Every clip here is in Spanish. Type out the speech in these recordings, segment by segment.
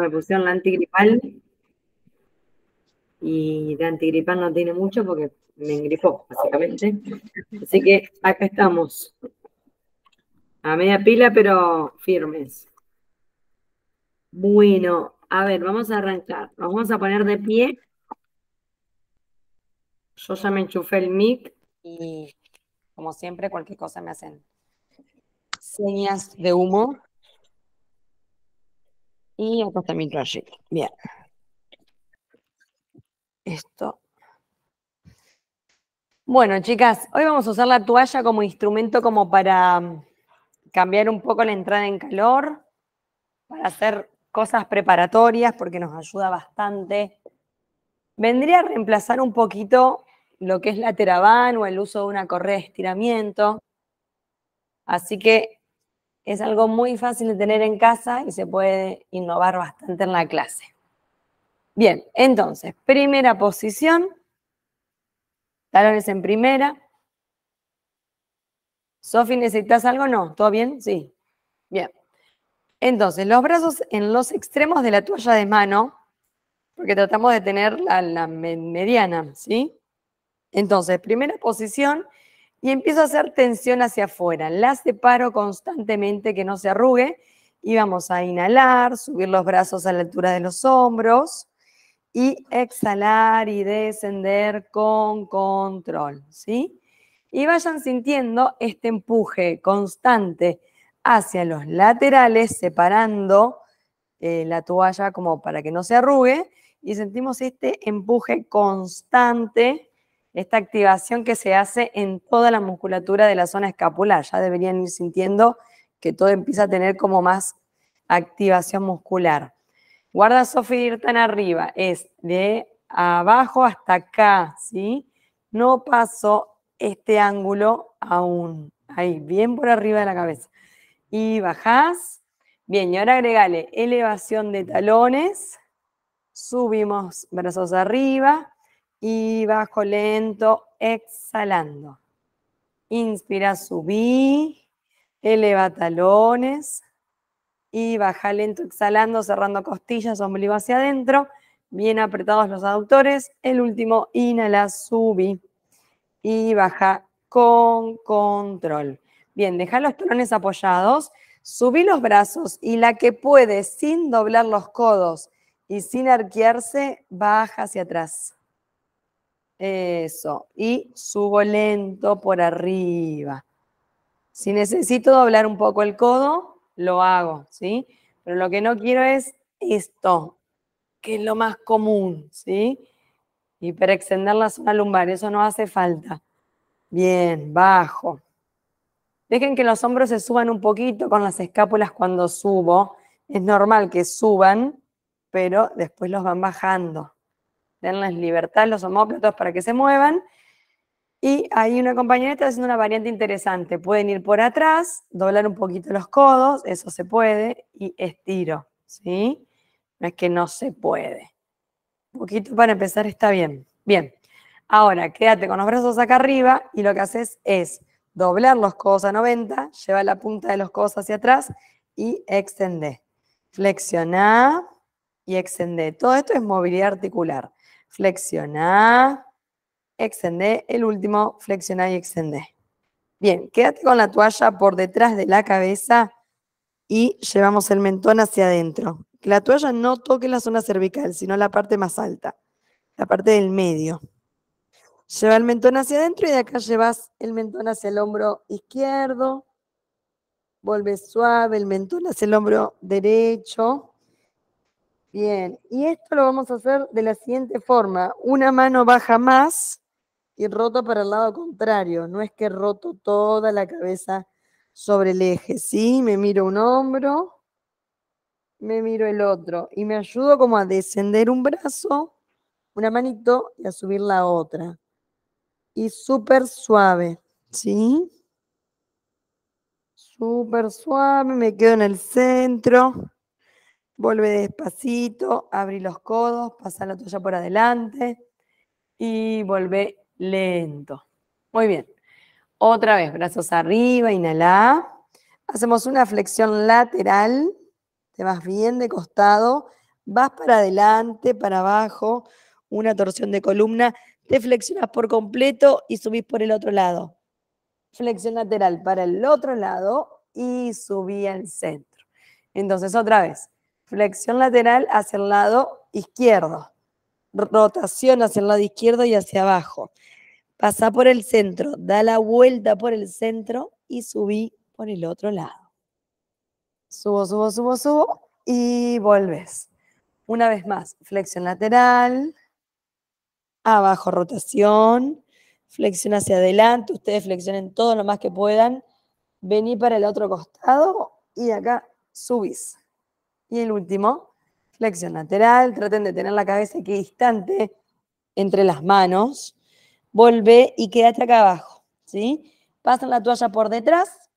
me pusieron la antigripal y de antigripal no tiene mucho porque me engripó, básicamente. Así que acá estamos. A media pila, pero firmes. Bueno, a ver, vamos a arrancar. Nos vamos a poner de pie. Yo ya me enchufé el mic y, como siempre, cualquier cosa me hacen señas de humo. Y acá está mi Bien. Esto. Bueno, chicas, hoy vamos a usar la toalla como instrumento como para mm, cambiar un poco la entrada en calor, para hacer cosas preparatorias porque nos ayuda bastante. Vendría a reemplazar un poquito lo que es la terabán o el uso de una correa de estiramiento. Así que es algo muy fácil de tener en casa y se puede innovar bastante en la clase. Bien, entonces, primera posición, talones en primera. Sofi, ¿necesitas algo? No, ¿todo bien? Sí. Bien. Entonces, los brazos en los extremos de la toalla de mano, porque tratamos de tener la, la mediana, ¿sí? Entonces, primera posición y empiezo a hacer tensión hacia afuera. La separo constantemente que no se arrugue y vamos a inhalar, subir los brazos a la altura de los hombros y exhalar y descender con control, ¿sí? Y vayan sintiendo este empuje constante hacia los laterales, separando eh, la toalla como para que no se arrugue y sentimos este empuje constante esta activación que se hace en toda la musculatura de la zona escapular. Ya deberían ir sintiendo que todo empieza a tener como más activación muscular. Guarda Sofi ir tan arriba, es de abajo hasta acá, ¿sí? No paso este ángulo aún. Ahí, bien por arriba de la cabeza. Y bajás. Bien, y ahora agregale elevación de talones. Subimos brazos arriba y bajo lento, exhalando. Inspira, subí, eleva talones y baja lento, exhalando, cerrando costillas, ombligo hacia adentro, bien apretados los aductores. El último, inhala, subí y baja con control. Bien, deja los talones apoyados, subí los brazos y la que puede, sin doblar los codos y sin arquearse, baja hacia atrás eso. Y subo lento por arriba. Si necesito doblar un poco el codo, lo hago, ¿sí? Pero lo que no quiero es esto, que es lo más común, ¿sí? Y para extender la zona lumbar, eso no hace falta. Bien, bajo. Dejen que los hombros se suban un poquito con las escápulas cuando subo. Es normal que suban, pero después los van bajando denles libertad los homóplatos para que se muevan. Y hay una compañera está haciendo una variante interesante. Pueden ir por atrás, doblar un poquito los codos, eso se puede, y estiro, ¿sí? No es que no se puede. Un poquito para empezar está bien. Bien, ahora quédate con los brazos acá arriba y lo que haces es doblar los codos a 90, lleva la punta de los codos hacia atrás y extender. Flexioná y extender. Todo esto es movilidad articular flexiona, extendé, el último, flexiona y extender. Bien, quédate con la toalla por detrás de la cabeza y llevamos el mentón hacia adentro. Que la toalla no toque la zona cervical, sino la parte más alta, la parte del medio. Lleva el mentón hacia adentro y de acá llevas el mentón hacia el hombro izquierdo. Vuelve suave el mentón hacia el hombro derecho. Bien, y esto lo vamos a hacer de la siguiente forma. Una mano baja más y roto para el lado contrario. No es que roto toda la cabeza sobre el eje, ¿sí? Me miro un hombro, me miro el otro y me ayudo como a descender un brazo, una manito y a subir la otra. Y súper suave, ¿sí? Súper suave, me quedo en el centro Vuelve despacito, abrí los codos, pasa la toalla por adelante y vuelve lento. Muy bien. Otra vez, brazos arriba, inhala. Hacemos una flexión lateral, te vas bien de costado, vas para adelante, para abajo, una torsión de columna, te flexionas por completo y subís por el otro lado. Flexión lateral para el otro lado y subí al centro. Entonces, otra vez, flexión lateral hacia el lado izquierdo, rotación hacia el lado izquierdo y hacia abajo. Pasa por el centro, da la vuelta por el centro y subí por el otro lado. Subo, subo, subo, subo y vuelves. Una vez más, flexión lateral, abajo rotación, flexión hacia adelante, ustedes flexionen todo lo más que puedan, vení para el otro costado y acá subís. Y el último, flexión lateral. Traten de tener la cabeza equidistante entre las manos. Volvé y quédate acá abajo, ¿sí? Pasan la toalla por detrás.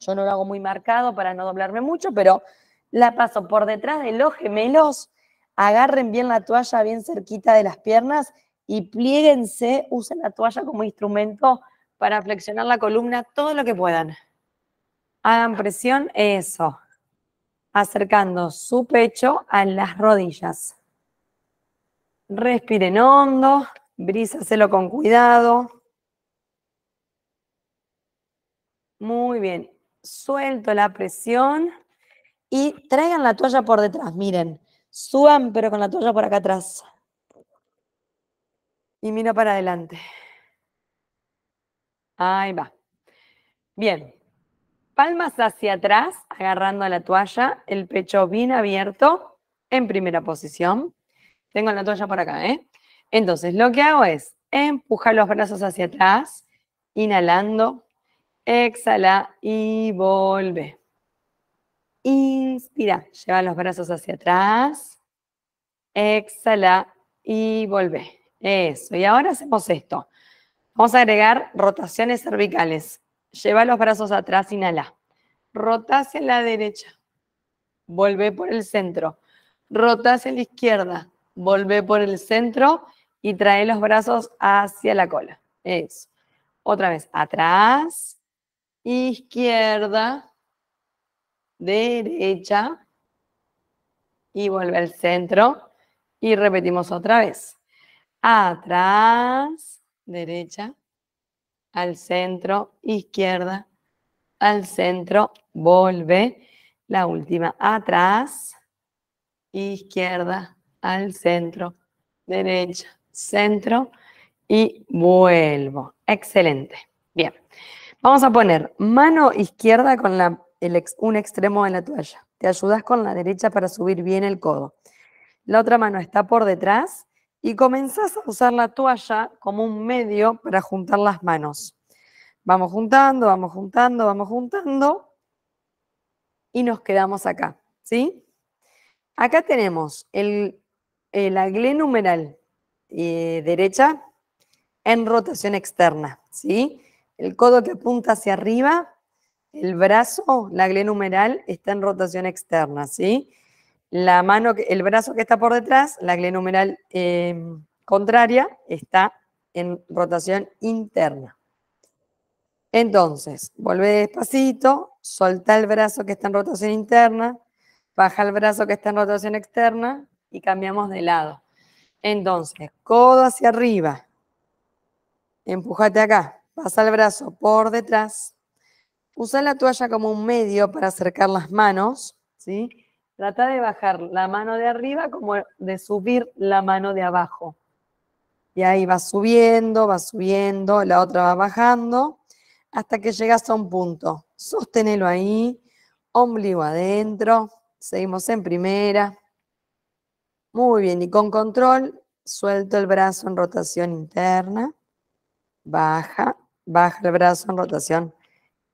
Yo no lo hago muy marcado para no doblarme mucho, pero la paso por detrás de los gemelos. Agarren bien la toalla bien cerquita de las piernas y pliéguense, usen la toalla como instrumento para flexionar la columna todo lo que puedan. Hagan presión, eso acercando su pecho a las rodillas. Respiren hondo, brízaselo con cuidado. Muy bien, suelto la presión y traigan la toalla por detrás, miren, suban pero con la toalla por acá atrás. Y miro para adelante. Ahí va. Bien, Palmas hacia atrás, agarrando la toalla, el pecho bien abierto, en primera posición. Tengo la toalla por acá, ¿eh? Entonces, lo que hago es empujar los brazos hacia atrás, inhalando, exhala y vuelve. Inspira, lleva los brazos hacia atrás, exhala y vuelve. Eso, y ahora hacemos esto. Vamos a agregar rotaciones cervicales. Lleva los brazos atrás, inhala. Rota hacia la derecha. vuelve por el centro. Rota hacia la izquierda. vuelve por el centro y trae los brazos hacia la cola. Eso. Otra vez. Atrás. Izquierda. Derecha. Y vuelve al centro. Y repetimos otra vez. Atrás. Derecha al centro, izquierda, al centro, vuelve. La última, atrás, izquierda, al centro, derecha, centro y vuelvo. Excelente. Bien. Vamos a poner mano izquierda con la, un extremo de la toalla. Te ayudas con la derecha para subir bien el codo. La otra mano está por detrás y comenzás a usar la toalla como un medio para juntar las manos. Vamos juntando, vamos juntando, vamos juntando y nos quedamos acá, ¿sí? Acá tenemos el, el eh, derecha en rotación externa, ¿sí? El codo que apunta hacia arriba, el brazo, la aglé numeral, está en rotación externa, ¿sí? La mano, el brazo que está por detrás, la glenumeral em, contraria, está en rotación interna. Entonces, vuelve despacito, solta el brazo que está en rotación interna, baja el brazo que está en rotación externa y cambiamos de lado. Entonces, codo hacia arriba, empujate acá, pasa el brazo por detrás, usa la toalla como un medio para acercar las manos, ¿sí? Trata de bajar la mano de arriba como de subir la mano de abajo. Y ahí va subiendo, va subiendo, la otra va bajando, hasta que llegas a un punto. Sostenelo ahí, ombligo adentro, seguimos en primera. Muy bien, y con control suelto el brazo en rotación interna, baja, baja el brazo en rotación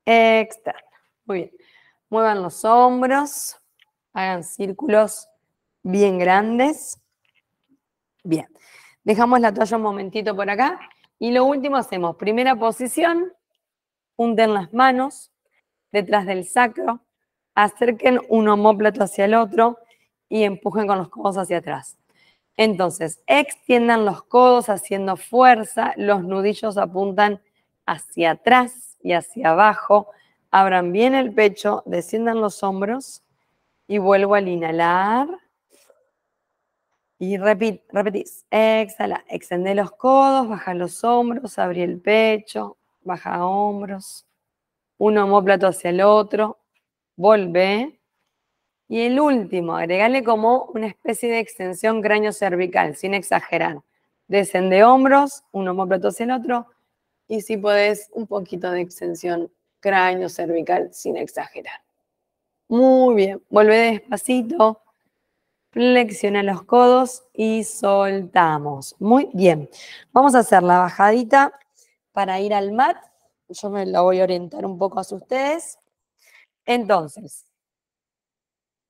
externa. Muy bien, muevan los hombros, Hagan círculos bien grandes. Bien. Dejamos la toalla un momentito por acá. Y lo último hacemos, primera posición, Unten las manos detrás del sacro, acerquen un omóplato hacia el otro y empujen con los codos hacia atrás. Entonces, extiendan los codos haciendo fuerza, los nudillos apuntan hacia atrás y hacia abajo, abran bien el pecho, desciendan los hombros y vuelvo al inhalar. Y repetís, exhala, extiende los codos, baja los hombros, abrí el pecho, baja hombros, un homóplato hacia el otro, volvé. Y el último, agregale como una especie de extensión cráneo cervical, sin exagerar. Descende hombros, un homóplato hacia el otro, y si podés, un poquito de extensión cráneo cervical, sin exagerar. Muy bien, vuelve despacito. Flexiona los codos y soltamos. Muy bien. Vamos a hacer la bajadita para ir al mat. Yo me la voy a orientar un poco hacia ustedes. Entonces,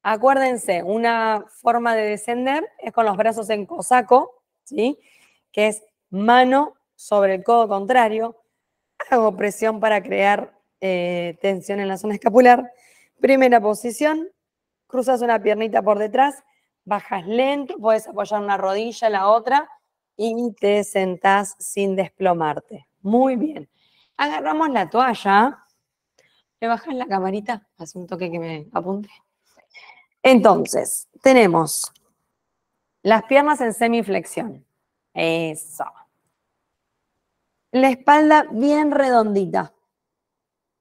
acuérdense, una forma de descender es con los brazos en cosaco, ¿sí? Que es mano sobre el codo contrario. Hago presión para crear eh, tensión en la zona escapular Primera posición, cruzas una piernita por detrás, bajas lento, puedes apoyar una rodilla, la otra, y te sentás sin desplomarte. Muy bien. Agarramos la toalla. ¿Me bajas la camarita? Haz un toque que me apunte. Entonces, tenemos las piernas en semiflexión. Eso. La espalda bien redondita.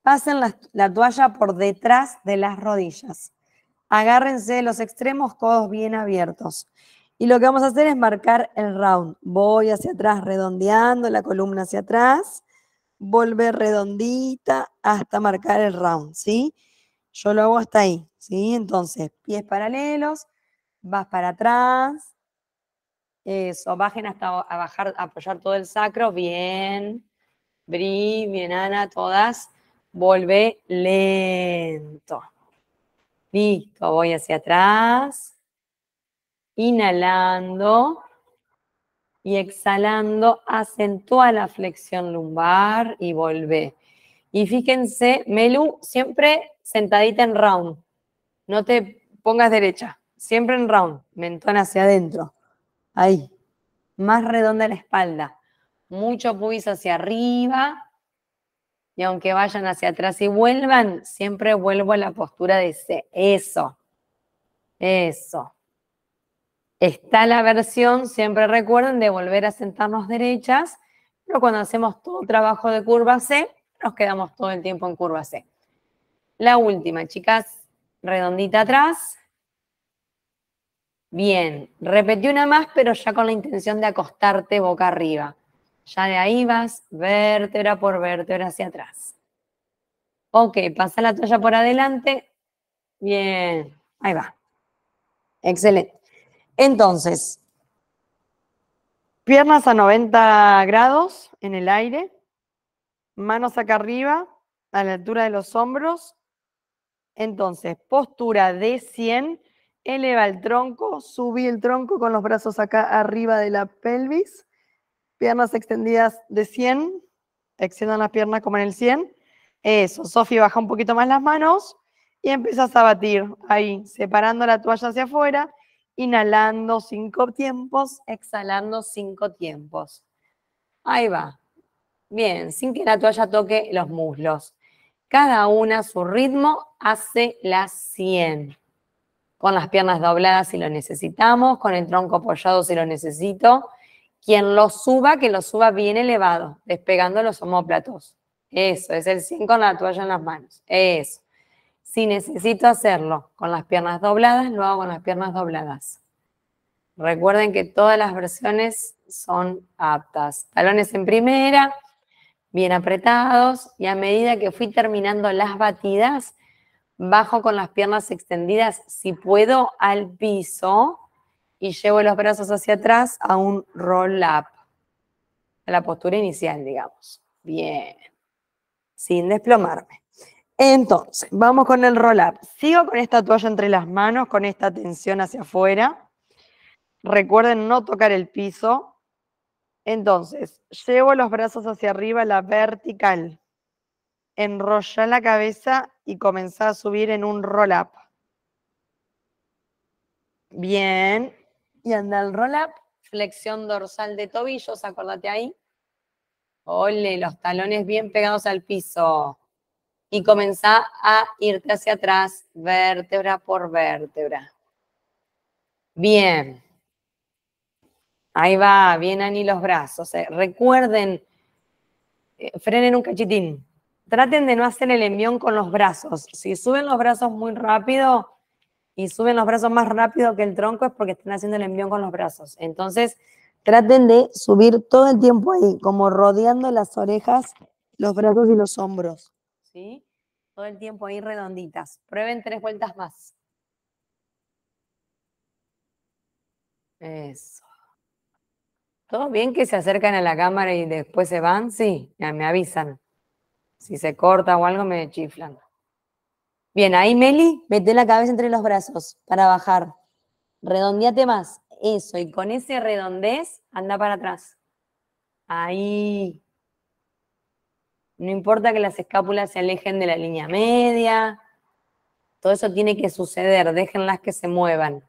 Pasen la, toalla por detrás de las rodillas. Agárrense los extremos, codos bien abiertos. Y lo que vamos a hacer es marcar el round. Voy hacia atrás redondeando la columna hacia atrás. Volver redondita hasta marcar el round, ¿sí? Yo lo hago hasta ahí, ¿sí? Entonces, pies paralelos, vas para atrás. Eso, bajen hasta a bajar, apoyar todo el sacro. Bien. Bri, bien Ana, todas. Volvé lento. Listo, voy hacia atrás. Inhalando y exhalando, acentúa la flexión lumbar y volvé. Y fíjense, Melu, siempre sentadita en round. No te pongas derecha, siempre en round, mentón hacia adentro. Ahí, más redonda la espalda. Mucho pubis hacia arriba, y aunque vayan hacia atrás y vuelvan, siempre vuelvo a la postura de C. eso, eso. Está la versión, siempre recuerden, de volver a sentarnos derechas, pero cuando hacemos todo trabajo de curva C, nos quedamos todo el tiempo en curva C. La última, chicas, redondita atrás. Bien, repetí una más, pero ya con la intención de acostarte boca arriba. Ya de ahí vas vértebra por vértebra hacia atrás. Ok, pasa la toalla por adelante. Bien, ahí va. Excelente. Entonces, piernas a 90 grados en el aire, manos acá arriba, a la altura de los hombros. Entonces, postura de 100, eleva el tronco, subí el tronco con los brazos acá arriba de la pelvis. Piernas extendidas de 100. Extiendan las piernas como en el 100. Eso. Sofi, baja un poquito más las manos y empiezas a batir ahí, separando la toalla hacia afuera, inhalando cinco tiempos, exhalando cinco tiempos. Ahí va. Bien, sin que la toalla toque los muslos. Cada una a su ritmo hace las 100. Con las piernas dobladas si lo necesitamos, con el tronco apoyado si lo necesito. Quien lo suba, que lo suba bien elevado, despegando los homóplatos. Eso, es el 5 con la toalla en las manos. Eso. Si necesito hacerlo con las piernas dobladas, lo hago con las piernas dobladas. Recuerden que todas las versiones son aptas. Talones en primera, bien apretados y a medida que fui terminando las batidas, bajo con las piernas extendidas, si puedo, al piso y llevo los brazos hacia atrás a un roll up, a la postura inicial, digamos. Bien, sin desplomarme. Entonces, vamos con el roll up. Sigo con esta toalla entre las manos, con esta tensión hacia afuera. Recuerden no tocar el piso. Entonces, llevo los brazos hacia arriba, la vertical. Enrolla la cabeza y comenzá a subir en un roll up. Bien, y anda el roll up, flexión dorsal de tobillos, acuérdate ahí. Ole, los talones bien pegados al piso. Y comenzá a irte hacia atrás, vértebra por vértebra. Bien. Ahí va, bien Ani los brazos. Eh. Recuerden, eh, frenen un cachitín. Traten de no hacer el envión con los brazos. Si suben los brazos muy rápido, y suben los brazos más rápido que el tronco es porque están haciendo el envión con los brazos. Entonces, traten de subir todo el tiempo ahí, como rodeando las orejas, los brazos y los hombros. ¿Sí? Todo el tiempo ahí redonditas. Prueben tres vueltas más. Eso. ¿Todo bien que se acercan a la cámara y después se van? Sí, ya me avisan. Si se corta o algo, me chiflan. Bien, ahí Meli, mete la cabeza entre los brazos para bajar. Redondeate más. Eso, y con ese redondez, anda para atrás. Ahí. No importa que las escápulas se alejen de la línea media. Todo eso tiene que suceder, déjenlas que se muevan.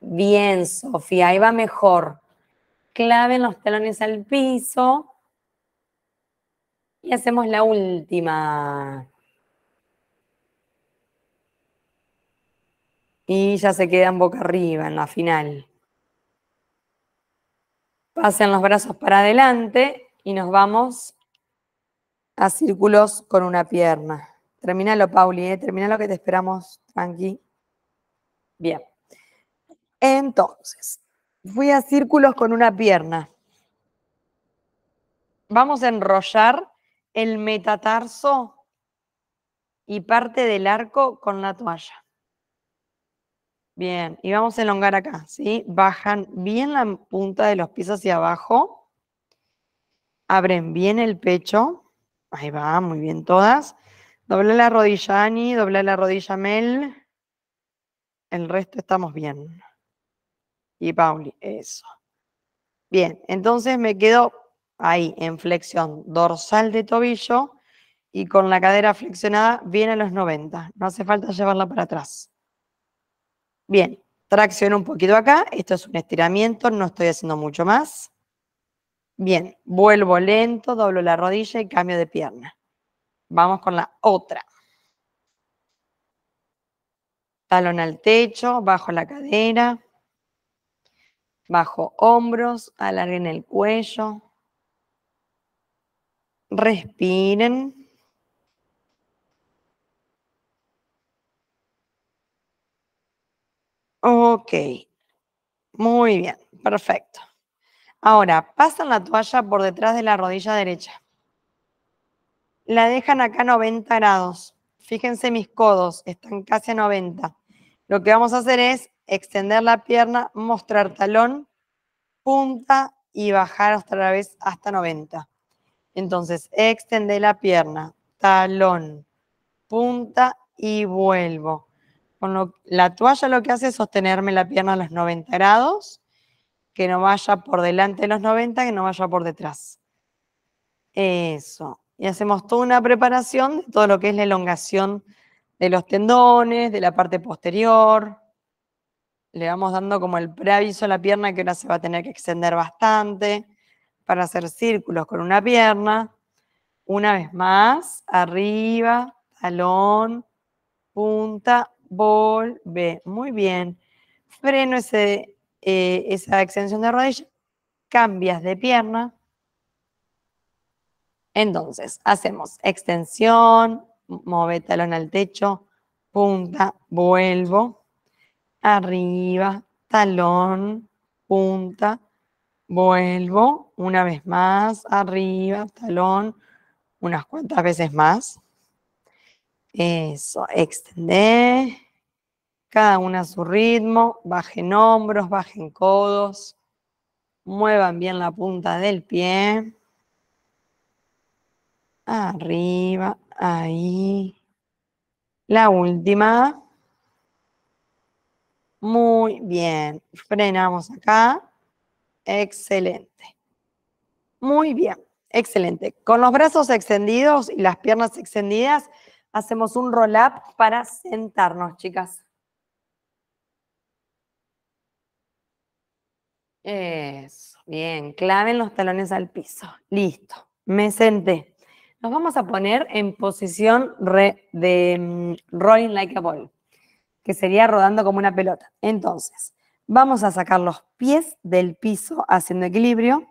Bien, Sofía, ahí va mejor. Claven los talones al piso. Y hacemos la última. y ya se quedan boca arriba en la final. Pasen los brazos para adelante y nos vamos a círculos con una pierna. Terminalo, Pauli, ¿eh? lo que te esperamos, tranqui. Bien. Entonces, fui a círculos con una pierna. Vamos a enrollar el metatarso y parte del arco con la toalla. Bien, y vamos a elongar acá, ¿sí? Bajan bien la punta de los pies hacia abajo. Abren bien el pecho. Ahí va, muy bien todas. Dobla la rodilla Ani, dobla la rodilla Mel. El resto estamos bien. Y Pauli, eso. Bien, entonces me quedo ahí en flexión dorsal de tobillo y con la cadera flexionada bien a los 90. No hace falta llevarla para atrás. Bien, tracciono un poquito acá, esto es un estiramiento, no estoy haciendo mucho más. Bien, vuelvo lento, doblo la rodilla y cambio de pierna. Vamos con la otra. Talón al techo, bajo la cadera, bajo hombros, alarguen el cuello. Respiren. Ok. Muy bien, perfecto. Ahora, pasan la toalla por detrás de la rodilla derecha. La dejan acá a 90 grados. Fíjense mis codos, están casi a 90. Lo que vamos a hacer es extender la pierna, mostrar talón, punta y bajar otra vez hasta 90. Entonces, extender la pierna, talón, punta y vuelvo. Con la toalla lo que hace es sostenerme la pierna a los 90 grados, que no vaya por delante de los 90, que no vaya por detrás. Eso. Y hacemos toda una preparación de todo lo que es la elongación de los tendones, de la parte posterior. Le vamos dando como el preaviso a la pierna que ahora se va a tener que extender bastante para hacer círculos con una pierna. Una vez más, arriba, talón, punta, Volve, Muy bien. Freno eh, esa extensión de rodilla. Cambias de pierna. Entonces, hacemos extensión, mueve talón al techo, punta, vuelvo, arriba, talón, punta, vuelvo, una vez más, arriba, talón, unas cuantas veces más. Eso, extender. Cada una a su ritmo. Bajen hombros, bajen codos. Muevan bien la punta del pie. Arriba, ahí. La última. Muy bien. Frenamos acá. Excelente. Muy bien. Excelente. Con los brazos extendidos y las piernas extendidas, Hacemos un roll up para sentarnos, chicas. Eso, bien, claven los talones al piso. Listo, me senté. Nos vamos a poner en posición de mm, rolling like a ball, que sería rodando como una pelota. Entonces, vamos a sacar los pies del piso haciendo equilibrio.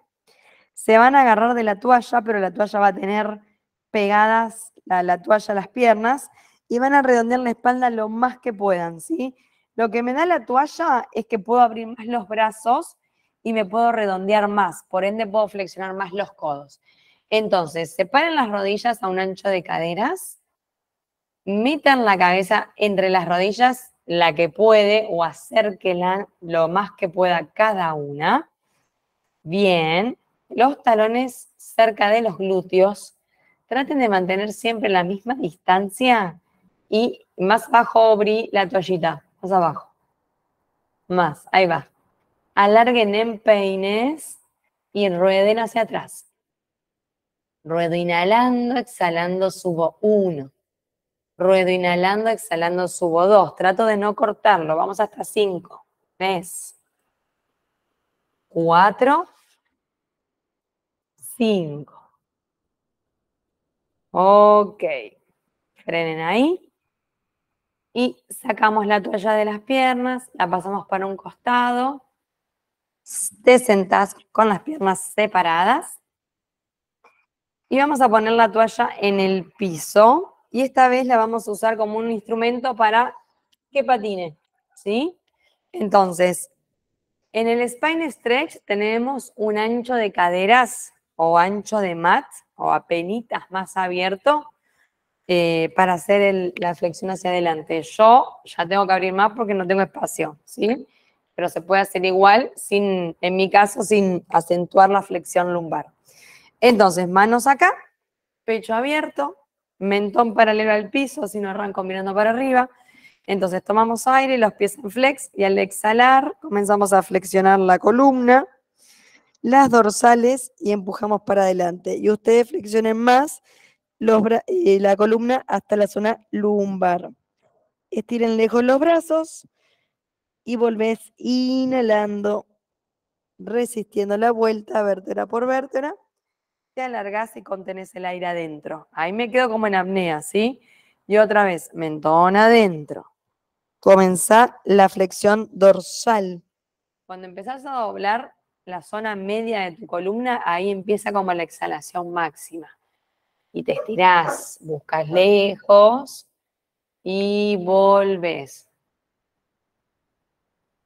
Se van a agarrar de la toalla, pero la toalla va a tener pegadas la toalla a las piernas y van a redondear la espalda lo más que puedan, ¿sí? Lo que me da la toalla es que puedo abrir más los brazos y me puedo redondear más, por ende puedo flexionar más los codos. Entonces, separen las rodillas a un ancho de caderas, metan la cabeza entre las rodillas, la que puede, o acérquela lo más que pueda cada una. Bien, los talones cerca de los glúteos, traten de mantener siempre la misma distancia y más abajo abrí la toallita, más abajo. Más, ahí va. Alarguen en peines y rueden hacia atrás. Ruedo inhalando, exhalando, subo uno. Ruedo inhalando, exhalando, subo dos. Trato de no cortarlo, vamos hasta cinco. Tres. Cuatro. Cinco. Ok, frenen ahí. Y sacamos la toalla de las piernas, la pasamos para un costado. Te sentas con las piernas separadas. Y vamos a poner la toalla en el piso. Y esta vez la vamos a usar como un instrumento para que patine. ¿Sí? Entonces, en el spine stretch tenemos un ancho de caderas o ancho de mat o apenitas más abierto eh, para hacer la flexión hacia adelante. Yo ya tengo que abrir más porque no tengo espacio, ¿sí? Pero se puede hacer igual sin, en mi caso, sin acentuar la flexión lumbar. Entonces, manos acá, pecho abierto, mentón paralelo al piso, si no arranco mirando para arriba. Entonces tomamos aire, los pies en flex y al exhalar comenzamos a flexionar la columna las dorsales y empujamos para adelante. Y ustedes flexionen más eh, la columna hasta la zona lumbar. Estiren lejos los brazos y volvés inhalando, resistiendo la vuelta vértebra por vértebra. Te alargás y contenés el aire adentro. Ahí me quedo como en apnea, ¿sí? Y otra vez, mentón adentro. Comenzá la flexión dorsal. Cuando empezás a doblar, la zona media de tu columna, ahí empieza como la exhalación máxima. Y te estirás, buscas lejos y volves.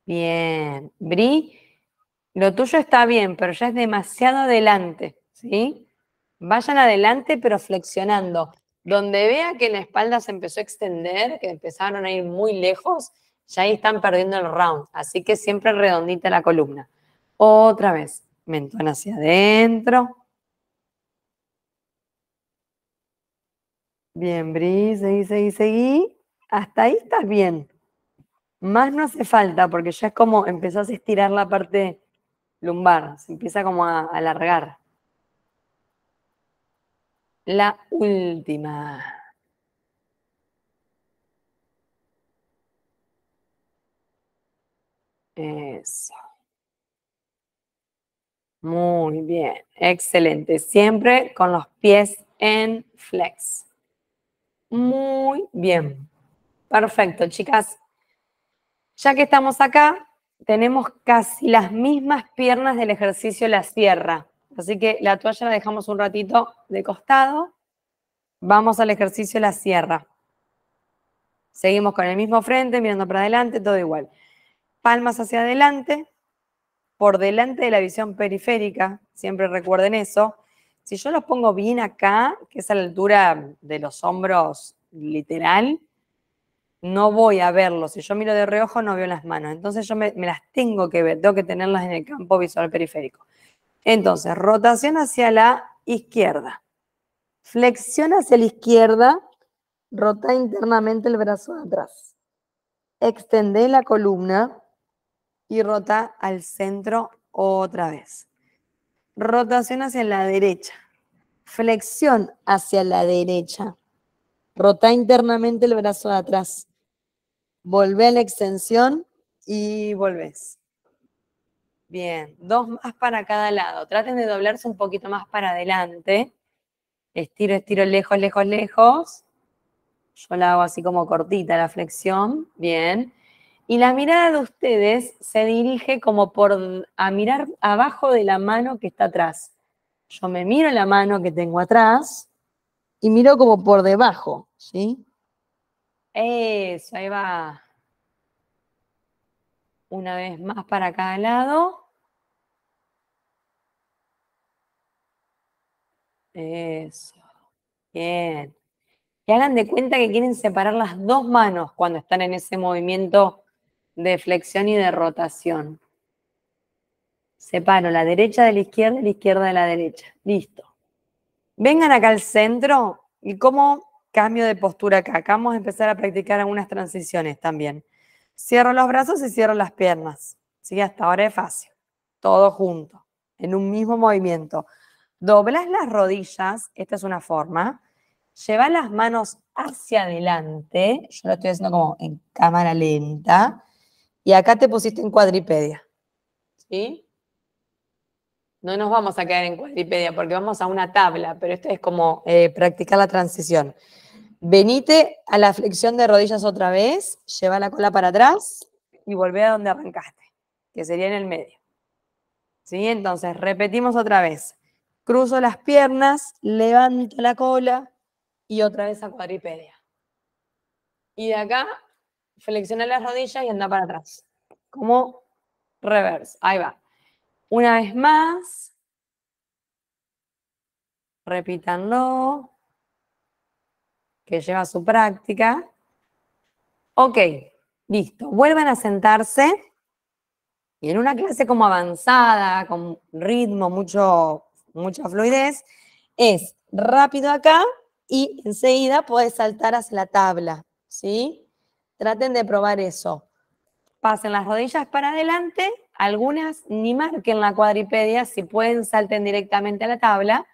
Bien, Bri, lo tuyo está bien, pero ya es demasiado adelante, ¿sí? Vayan adelante, pero flexionando. Donde vea que la espalda se empezó a extender, que empezaron a ir muy lejos, ya ahí están perdiendo el round. Así que siempre redondita la columna. Otra vez, mentón hacia adentro. Bien, Bri, seguí, seguí, seguí. Hasta ahí estás bien. Más no hace falta porque ya es como empezás a estirar la parte lumbar, se empieza como a alargar. La última. Eso. Muy bien, excelente. Siempre con los pies en flex. Muy bien. Perfecto, chicas. Ya que estamos acá, tenemos casi las mismas piernas del ejercicio la sierra. Así que la toalla la dejamos un ratito de costado. Vamos al ejercicio la sierra. Seguimos con el mismo frente, mirando para adelante, todo igual. Palmas hacia adelante, por delante de la visión periférica, siempre recuerden eso. Si yo los pongo bien acá, que es a la altura de los hombros literal, no voy a verlos. Si yo miro de reojo, no veo las manos. Entonces yo me, las tengo que ver, tengo que tenerlas en el campo visual periférico. Entonces, rotación hacia la izquierda. Flexión hacia la izquierda, rota internamente el brazo atrás. Extendé la columna, y rota al centro otra vez. Rotación hacia la derecha. Flexión hacia la derecha. Rota internamente el brazo de atrás. Volvé a la extensión y volvés. Bien, dos más para cada lado. Traten de doblarse un poquito más para adelante. Estiro, estiro, lejos, lejos, lejos. Yo la hago así como cortita la flexión. Bien. Y la mirada de ustedes se dirige como por a mirar abajo de la mano que está atrás. Yo me miro la mano que tengo atrás y miro como por debajo, ¿sí? Eso, ahí va. Una vez más para cada lado. Eso. Bien. Y hagan de cuenta que quieren separar las dos manos cuando están en ese movimiento de flexión y de rotación. Separo la derecha de la izquierda y la izquierda de la derecha. Listo. Vengan acá al centro y como cambio de postura acá. Acá vamos a empezar a practicar algunas transiciones también. Cierro los brazos y cierro las piernas. ¿Sí? Hasta ahora es fácil. Todo junto, en un mismo movimiento. Doblas las rodillas, esta es una forma. Lleva las manos hacia adelante, yo lo estoy haciendo como en cámara lenta. Y acá te pusiste en cuadripedia. ¿Sí? No nos vamos a quedar en cuadripedia porque vamos a una tabla, pero esto es como eh, practicar la transición. Venite a la flexión de rodillas otra vez, lleva la cola para atrás y volvé a donde arrancaste, que sería en el medio. ¿Sí? Entonces, repetimos otra vez. Cruzo las piernas, levanto la cola y otra vez a cuadripedia. Y de acá flexiona las rodillas y anda para atrás. Como reverse. Ahí va. Una vez más. Repítanlo. Que lleva su práctica. Ok, listo. Vuelvan a sentarse. Y en una clase como avanzada, con ritmo, mucho, mucha fluidez, es rápido acá y enseguida puedes saltar hacia la tabla, ¿sí? Traten de probar eso. Pasen las rodillas para adelante, algunas ni marquen la cuadripedia, si pueden salten directamente a la tabla.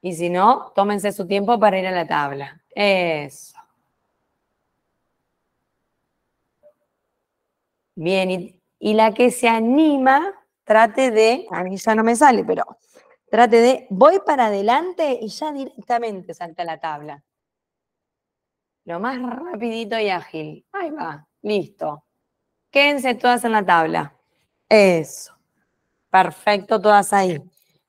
Y si no, tómense su tiempo para ir a la tabla. Eso. Bien, y, la que se anima, trate de, a mí ya no me sale, pero trate de, voy para adelante y ya directamente salta a la tabla. Lo más rapidito y ágil. Ahí va, listo. Quédense todas en la tabla. Eso. Perfecto, todas ahí.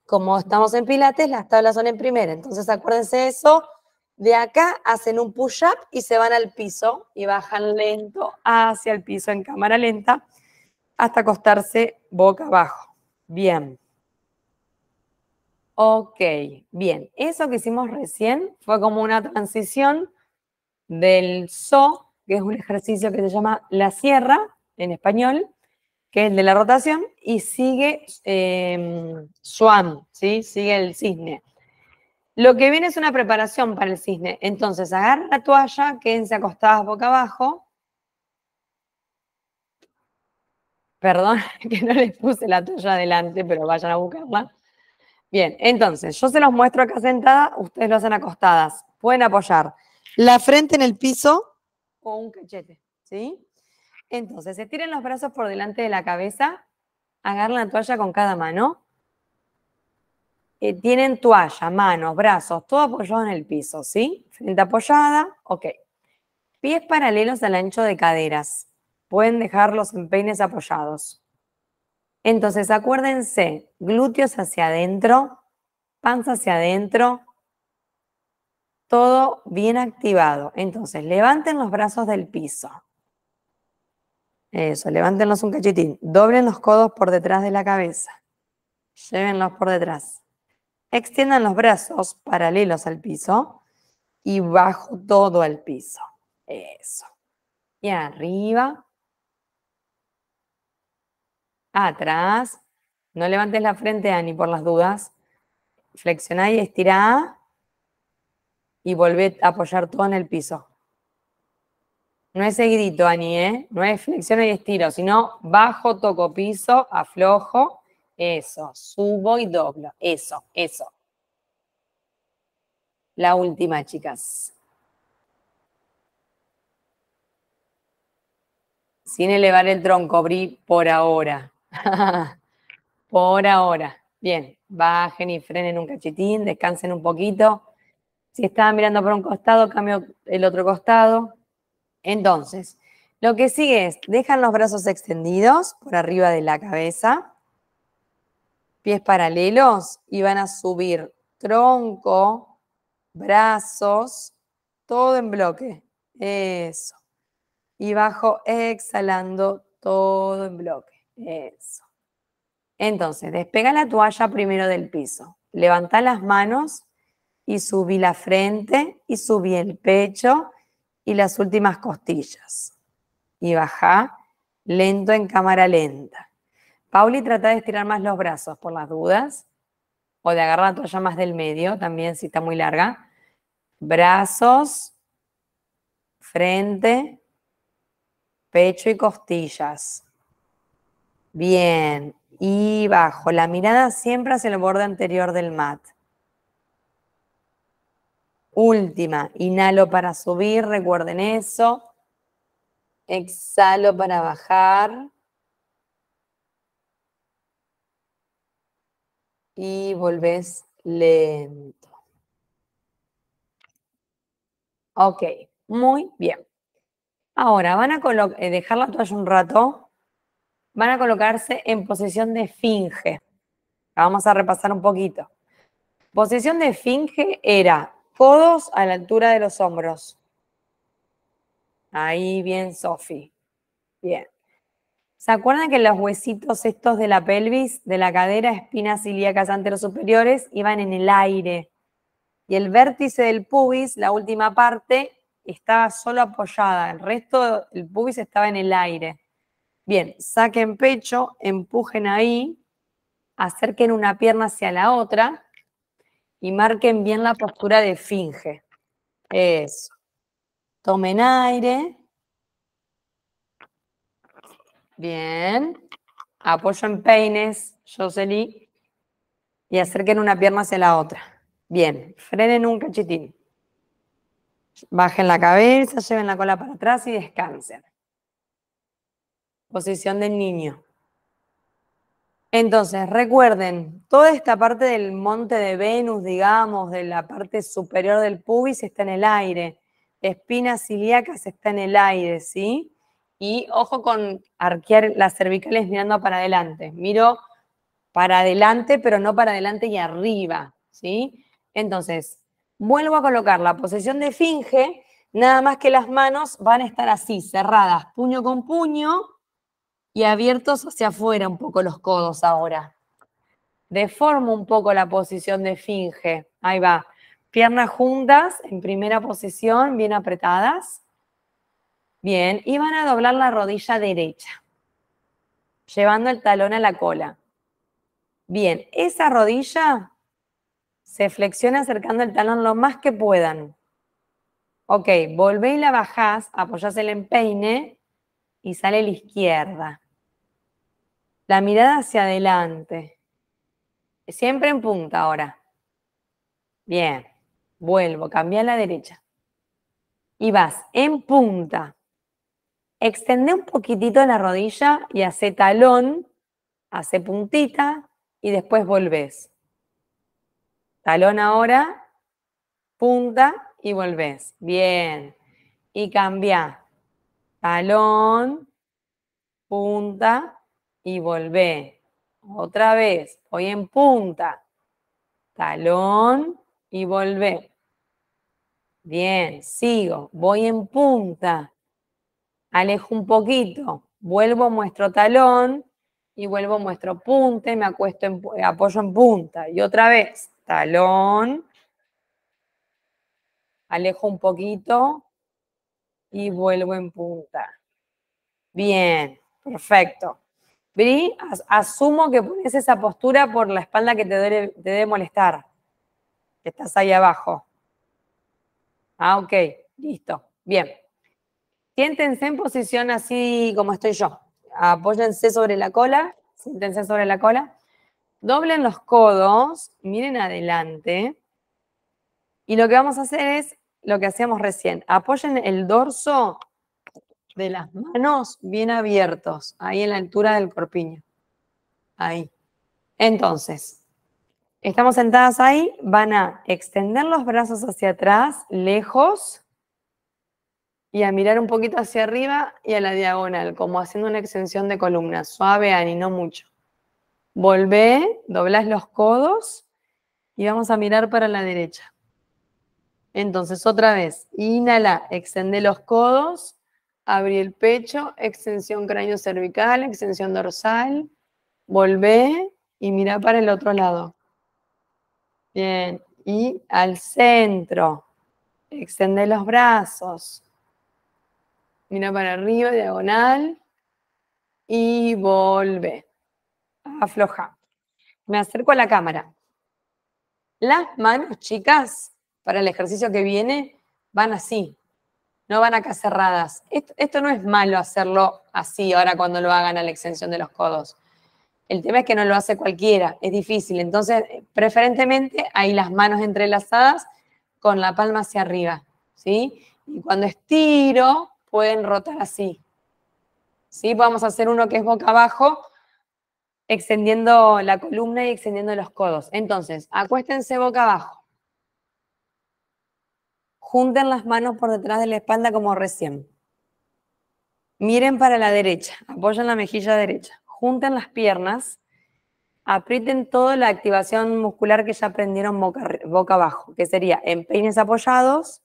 Como estamos en pilates, las tablas son en primera. Entonces acuérdense de eso. De acá hacen un push-up y se van al piso y bajan lento hacia el piso en cámara lenta hasta acostarse boca abajo. Bien. Ok, bien. Eso que hicimos recién fue como una transición del SO, que es un ejercicio que se llama la sierra en español, que es el de la rotación, y sigue eh, em, Swan, ¿sí? sigue el cisne. Lo que viene es una preparación para el cisne. Entonces, agarra la toalla, quédense acostadas boca abajo. Perdón que no les puse la toalla adelante, pero vayan a buscarla. Bien, entonces, yo se los muestro acá sentada, ustedes lo hacen acostadas. Pueden apoyar la frente en el piso o un cachete, ¿sí? Entonces, estiren los brazos por delante de la cabeza, agarran la toalla con cada mano. Eh, tienen toalla, manos, brazos, todo apoyado en el piso, ¿sí? Frente apoyada, ok. Pies paralelos al ancho de caderas. Pueden dejar los empeines apoyados. Entonces, acuérdense, glúteos hacia adentro, panza hacia adentro, todo bien activado. Entonces, levanten los brazos del piso. Eso, levántenlos un cachetín. Doblen los codos por detrás de la cabeza. Llévenlos por detrás. Extiendan los brazos paralelos al piso y bajo todo al piso. Eso. Y arriba. Atrás. No levantes la frente, Ani, por las dudas. Flexioná y estirá y volvé a apoyar todo en el piso. No es seguidito, Ani, ¿eh? No es flexión y estiro, sino bajo, toco piso, aflojo, eso, subo y doblo, eso, eso. La última, chicas. Sin elevar el tronco, Bri, por ahora. por ahora. Bien, bajen y frenen un cachetín, descansen un poquito. Si estaba mirando por un costado, cambio el otro costado. Entonces, lo que sigue es, dejan los brazos extendidos por arriba de la cabeza, pies paralelos y van a subir tronco, brazos, todo en bloque. Eso. Y bajo exhalando todo en bloque. Eso. Entonces, despega la toalla primero del piso. Levanta las manos y subí la frente y subí el pecho y las últimas costillas. Y bajá lento en cámara lenta. Pauli, trata de estirar más los brazos por las dudas o de agarrar la toalla más del medio también si está muy larga. Brazos, frente, pecho y costillas. Bien, y bajo. La mirada siempre hacia el borde anterior del mat. Última, inhalo para subir, recuerden eso. Exhalo para bajar. Y volvés lento. Ok, muy bien. Ahora van a eh, dejar la toalla un rato. Van a colocarse en posición de finge. vamos a repasar un poquito. Posición de finge era Codos a la altura de los hombros. Ahí, bien, Sofi. Bien. ¿Se acuerdan que los huesitos estos de la pelvis, de la cadera, espinas ilíacas los superiores, iban en el aire? Y el vértice del pubis, la última parte, estaba solo apoyada. El resto, del pubis estaba en el aire. Bien, saquen pecho, empujen ahí, acerquen una pierna hacia la otra y marquen bien la postura de finge. Eso. Tomen aire. Bien. Apoyo en peines, Jocely. Y acerquen una pierna hacia la otra. Bien. Frenen un cachitín. Bajen la cabeza, lleven la cola para atrás y descansen. Posición del niño. Entonces, recuerden, toda esta parte del monte de Venus, digamos, de la parte superior del pubis está en el aire. Espinas ilíacas está en el aire, ¿sí? Y ojo con arquear las cervicales mirando para adelante. Miro para adelante, pero no para adelante y arriba, ¿sí? Entonces, vuelvo a colocar la posición de finge, nada más que las manos van a estar así, cerradas, puño con puño, y abiertos hacia afuera un poco los codos ahora. Deformo un poco la posición de finge. Ahí va. Piernas juntas en primera posición, bien apretadas. Bien, y van a doblar la rodilla derecha, llevando el talón a la cola. Bien, esa rodilla se flexiona acercando el talón lo más que puedan. Ok, volvé y la bajás, apoyás el empeine y sale la izquierda. La mirada hacia adelante. Siempre en punta ahora. Bien, vuelvo, cambia a la derecha. Y vas en punta. Extende un poquitito la rodilla y hace talón, hace puntita y después volvés. Talón ahora, punta y volvés. Bien. Y cambia. Talón, punta y volvé. Otra vez, voy en punta. Talón y volvé. Bien, sigo, voy en punta. Alejo un poquito, vuelvo, nuestro talón y vuelvo, muestro punta y me acuesto en, apoyo en punta. Y otra vez, talón. Alejo un poquito y vuelvo en punta. Bien, perfecto. Bri, asumo que pones esa postura por la espalda que te, debe, molestar, que estás ahí abajo. Ah, ok, listo, bien. Siéntense en posición así como estoy yo. Apóyense sobre la cola, siéntense sobre la cola. Doblen los codos, miren adelante. Y lo que vamos a hacer es lo que hacíamos recién. Apoyen el dorso de las manos bien abiertos, ahí en la altura del corpiño. Ahí. Entonces, estamos sentadas ahí, van a extender los brazos hacia atrás, lejos, y a mirar un poquito hacia arriba y a la diagonal, como haciendo una extensión de columna, suave, Ani, no mucho. Volvé, doblás los codos y vamos a mirar para la derecha. Entonces, otra vez, inhala, extende los codos, abrí el pecho, extensión cráneo cervical, extensión dorsal, volvé y mira para el otro lado. Bien, y al centro, extende los brazos, mira para arriba, diagonal, y volvé, afloja. Me acerco a la cámara. Las manos, chicas, para el ejercicio que viene, van así, no van acá cerradas. Esto, no es malo hacerlo así ahora cuando lo hagan a la extensión de los codos. El tema es que no lo hace cualquiera, es difícil. Entonces, preferentemente hay las manos entrelazadas con la palma hacia arriba, ¿sí? Y cuando estiro, pueden rotar así. ¿Sí? Vamos a hacer uno que es boca abajo, extendiendo la columna y extendiendo los codos. Entonces, acuéstense boca abajo. Junten las manos por detrás de la espalda como recién. Miren para la derecha, apoyen la mejilla derecha. Junten las piernas, aprieten toda la activación muscular que ya aprendieron boca, boca abajo, que sería empeines apoyados,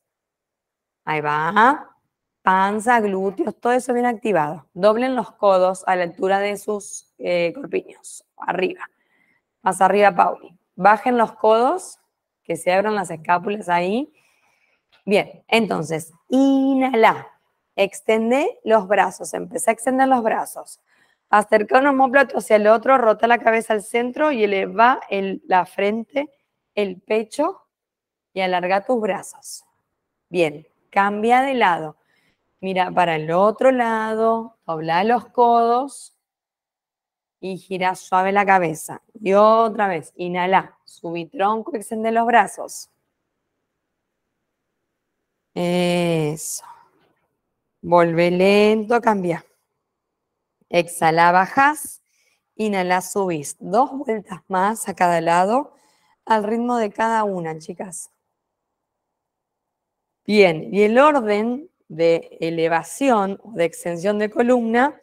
ahí va, panza, glúteos, todo eso bien activado. Doblen los codos a la altura de sus eh, corpiños, arriba. Más arriba, Pauli. Bajen los codos, que se abran las escápulas ahí Bien, entonces, inhala, extende los brazos, empecé a extender los brazos. Acerca un homóplato hacia el otro, rota la cabeza al centro y eleva la frente, el pecho y alarga tus brazos. Bien, cambia de lado. Mira para el otro lado, dobla los codos y gira suave la cabeza. Y otra vez, inhala, subí tronco, extende los brazos. Eso. Vuelve lento, a cambiar. Exhala, bajas. Inhala, subís. Dos vueltas más a cada lado al ritmo de cada una, chicas. Bien, y el orden de elevación o de extensión de columna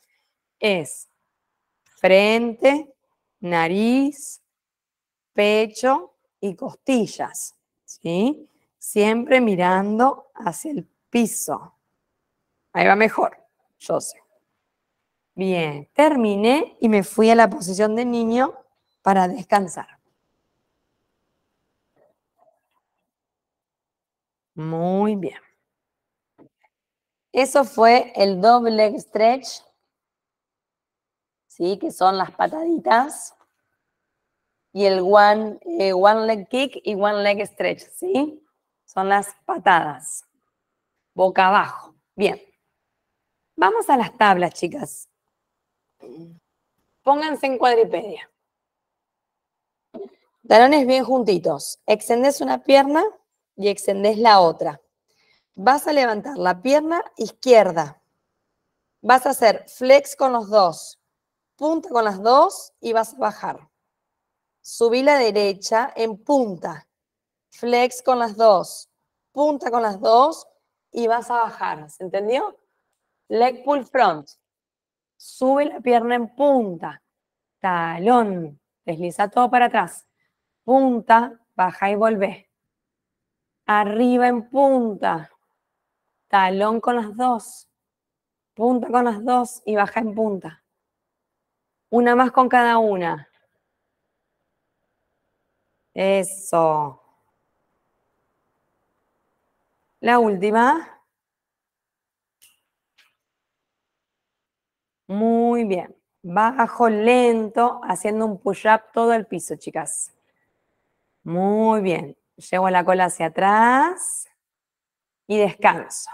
es frente, nariz, pecho y costillas. ¿sí? Siempre mirando hacia el piso. Ahí va mejor, yo sé. Bien, terminé y me fui a la posición de niño para descansar. Muy bien. Eso fue el double leg stretch, ¿sí? que son las pataditas, y el one, eh, one leg kick y one leg stretch, ¿sí? Son las patadas. Boca abajo. Bien. Vamos a las tablas, chicas. Pónganse en cuadripedia. Talones bien juntitos. Extendés una pierna y extendés la otra. Vas a levantar la pierna izquierda. Vas a hacer flex con los dos, punta con las dos y vas a bajar. Subí la derecha en punta flex con las dos, punta con las dos y vas a bajar, ¿se entendió? Leg pull front, sube la pierna en punta, talón, desliza todo para atrás, punta, baja y volvé. Arriba en punta, talón con las dos, punta con las dos y baja en punta. Una más con cada una. Eso. La última. Muy bien. Bajo, lento, haciendo un push-up todo el piso, chicas. Muy bien. Llevo la cola hacia atrás y descanso.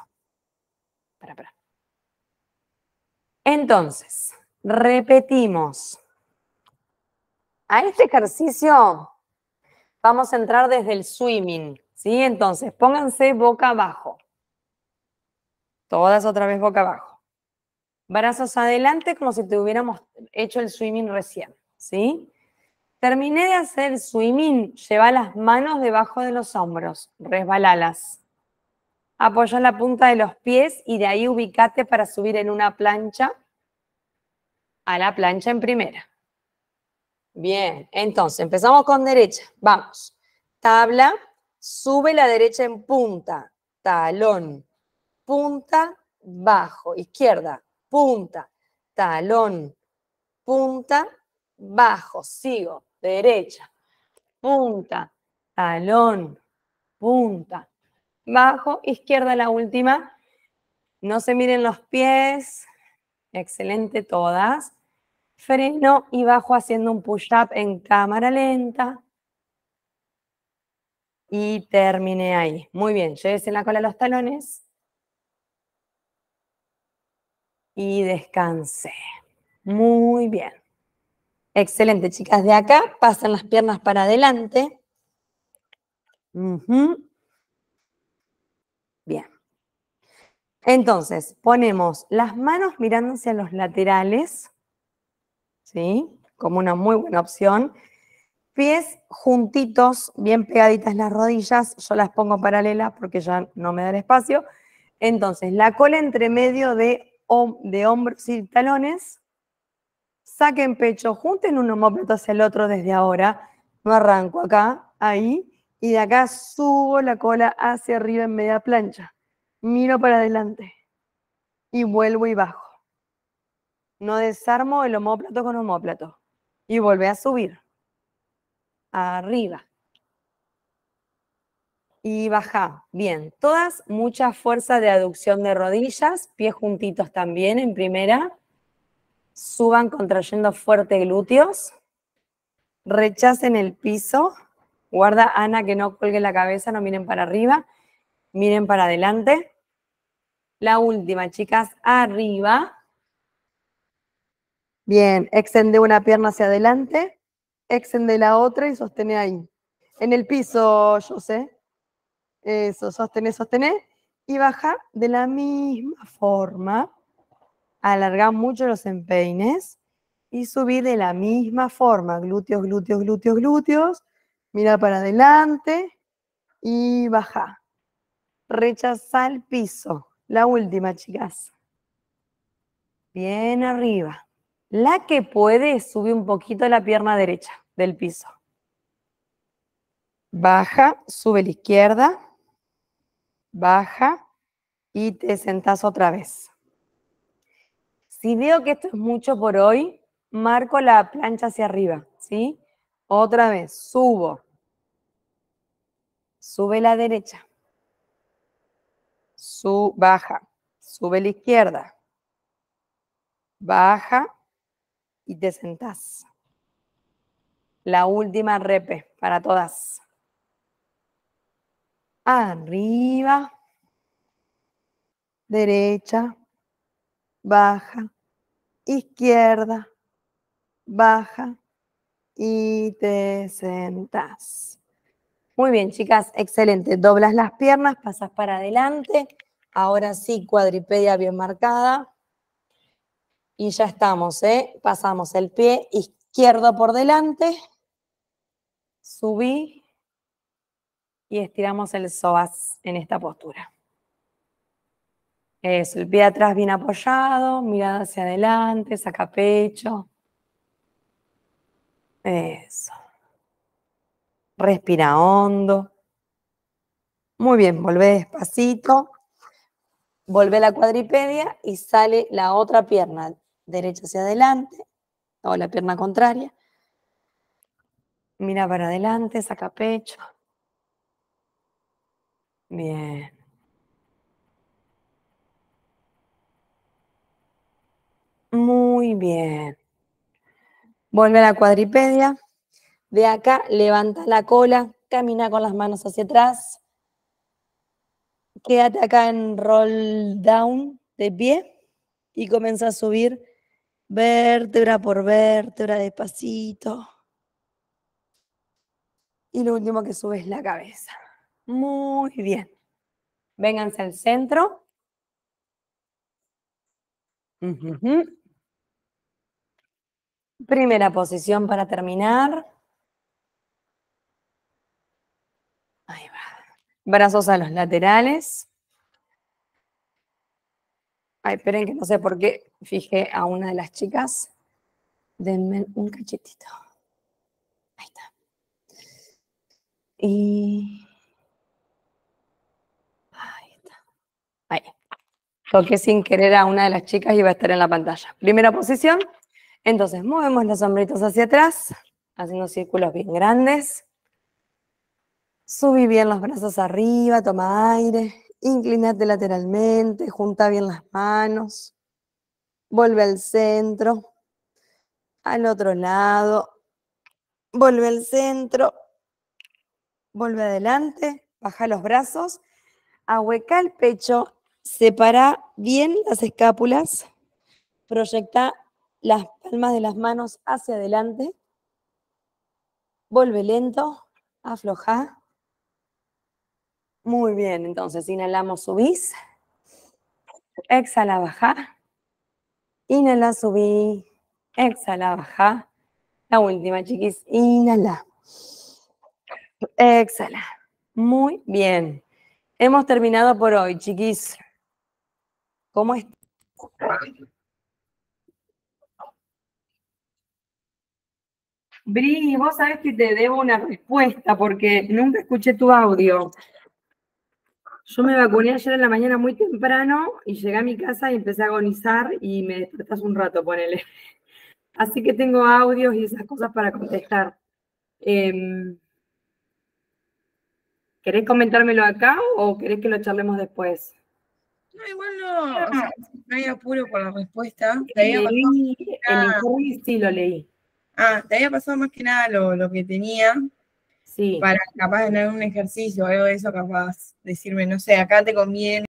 Entonces, repetimos. A este ejercicio vamos a entrar desde el swimming. ¿Sí? Entonces, pónganse boca abajo. Todas otra vez boca abajo. Brazos adelante como si te hubiéramos hecho el swimming recién. ¿Sí? Terminé de hacer swimming, lleva las manos debajo de los hombros, resbalalas. Apoya la punta de los pies y de ahí ubicate para subir en una plancha a la plancha en primera. Bien, entonces empezamos con derecha. Vamos. Tabla, Sube la derecha en punta, talón, punta, bajo, izquierda, punta, talón, punta, bajo, sigo, derecha, punta, talón, punta, bajo, izquierda la última. No se miren los pies. Excelente todas. Freno y bajo haciendo un push-up en cámara lenta y terminé ahí. Muy bien, llévese en la cola los talones y descanse. Muy bien. Excelente, chicas. De acá pasan las piernas para adelante. Bien. Entonces, ponemos las manos mirándose a los laterales, ¿sí? Como una muy buena opción. Pies juntitos, bien pegaditas las rodillas, yo las pongo paralelas porque ya no me el espacio. Entonces, la cola entre medio de, de hombros y talones, saquen pecho, junten un homóplato hacia el otro desde ahora, no arranco acá, ahí, y de acá subo la cola hacia arriba en media plancha, miro para adelante y vuelvo y bajo. No desarmo el homóplato con homóplato y vuelve a subir arriba. Y baja, bien. Todas, mucha fuerza de aducción de rodillas, pies juntitos también en primera. Suban contrayendo fuerte glúteos. Rechacen el piso. Guarda, Ana, que no colgue la cabeza, no miren para arriba, miren para adelante. La última, chicas, arriba. Bien, extende una pierna hacia adelante extende la otra y sostener ahí. En el piso, yo sé. Eso, sostene, sostené. Y baja de la misma forma. Alargar mucho los empeines. Y subir de la misma forma. Glúteos, glúteos, glúteos, glúteos. Mira para adelante. Y baja. Rechaza el piso. La última, chicas. Bien arriba. La que puede, sube un poquito la pierna derecha del piso. Baja, sube la izquierda, baja y te sentás otra vez. Si veo que esto es mucho por hoy, marco la plancha hacia arriba, ¿sí? Otra vez, subo. Sube la derecha. baja. Sube la izquierda. Baja y te sentás. La última rep para todas. Arriba, derecha, baja, izquierda, baja y te sentás. Muy bien, chicas, excelente. Doblas las piernas, pasas para adelante. Ahora sí, cuadripedia bien marcada. Y ya estamos, ¿eh? Pasamos el pie izquierdo por delante, subí y estiramos el psoas en esta postura. Eso, el pie atrás bien apoyado, mirada hacia adelante, saca pecho. Eso. Respira hondo. Muy bien, volvé despacito. Volvé la cuadripedia y sale la otra pierna derecha hacia adelante o la pierna contraria. Mira para adelante, saca pecho. Bien. Muy bien. Vuelve a la cuadripedia. De acá levanta la cola, camina con las manos hacia atrás. Quédate acá en roll down de pie y comienza a subir vértebra por vértebra, despacito. Y lo último que sube es la cabeza. Muy bien. Vénganse al centro. Primera posición para terminar. Brazos a los laterales. Ay, ah, esperen que no sé por qué fijé a una de las chicas. Denme un cachetito. Ahí está. Y. Ahí está. Ahí. Toqué sin querer a una de las chicas y va a estar en la pantalla. Primera posición. Entonces, movemos los sombritos hacia atrás, haciendo círculos bien grandes. Subí bien los brazos arriba, toma aire. Inclinate lateralmente, junta bien las manos. Vuelve al centro. Al otro lado. Vuelve al centro. Vuelve adelante. Baja los brazos. Ahueca el pecho. Separa bien las escápulas. Proyecta las palmas de las manos hacia adelante. Vuelve lento. Afloja. Muy bien, entonces inhalamos, subís. Exhala, baja. Inhala, subí. Exhala, baja. La última, chiquis. Inhala. Exhala. Muy bien. Hemos terminado por hoy, chiquis. ¿Cómo es? Bri, vos sabés que te debo una respuesta porque nunca escuché tu audio. Yo me vacuné ayer en la mañana muy temprano y llegué a mi casa y empecé a agonizar y me despertás un rato, ponele. Así que tengo audios y esas cosas para contestar. Em, ¿Querés comentármelo acá o querés que lo charlemos después? No, igual no, no hay apuro por la respuesta. En eh, el sí lo leí. Ah, te había pasado más que nada lo, lo que tenía, Sí. Para capaz de tener un ejercicio, algo de eso, capaz decirme, no sé, acá te conviene